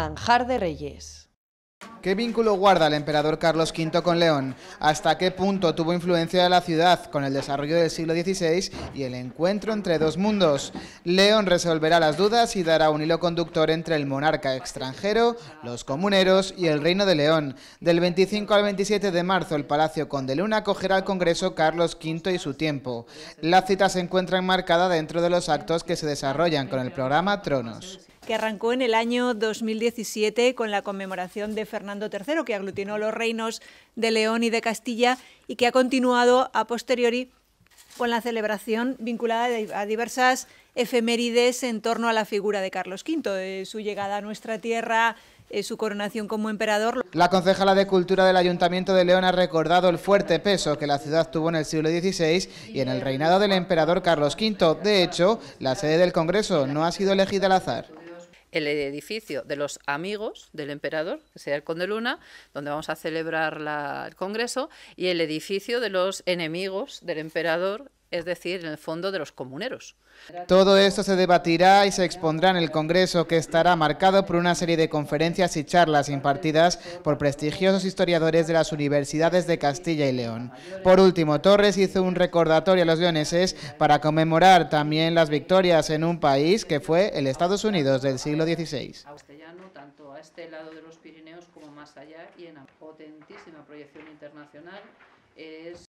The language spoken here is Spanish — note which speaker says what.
Speaker 1: manjar de reyes.
Speaker 2: ¿Qué vínculo guarda el emperador Carlos V con León? ¿Hasta qué punto tuvo influencia la ciudad con el desarrollo del siglo XVI y el encuentro entre dos mundos? León resolverá las dudas y dará un hilo conductor entre el monarca extranjero, los comuneros y el Reino de León. Del 25 al 27 de marzo, el Palacio Condeluna acogerá al Congreso Carlos V y su tiempo. La cita se encuentra enmarcada dentro de los actos que se desarrollan con el programa Tronos
Speaker 3: que arrancó en el año 2017 con la conmemoración de Fernando III, que aglutinó los reinos de León y de Castilla y que ha continuado a posteriori con la celebración vinculada a diversas efemérides en torno a la figura de Carlos V, su llegada a nuestra tierra, eh, su coronación como emperador.
Speaker 2: La concejala de Cultura del Ayuntamiento de León ha recordado el fuerte peso que la ciudad tuvo en el siglo XVI y en el reinado del emperador Carlos V. De hecho, la sede del Congreso no ha sido elegida al azar
Speaker 1: el edificio de los amigos del emperador, que sería el Conde Luna, donde vamos a celebrar el Congreso, y el edificio de los enemigos del emperador, es decir, en el fondo de los comuneros.
Speaker 2: Todo esto se debatirá y se expondrá en el Congreso, que estará marcado por una serie de conferencias y charlas impartidas por prestigiosos historiadores de las universidades de Castilla y León. Por último, Torres hizo un recordatorio a los leoneses para conmemorar también las victorias en un país que fue el Estados Unidos del siglo XVI.
Speaker 1: Tanto a este lado de los Pirineos como más allá y en potentísima proyección internacional es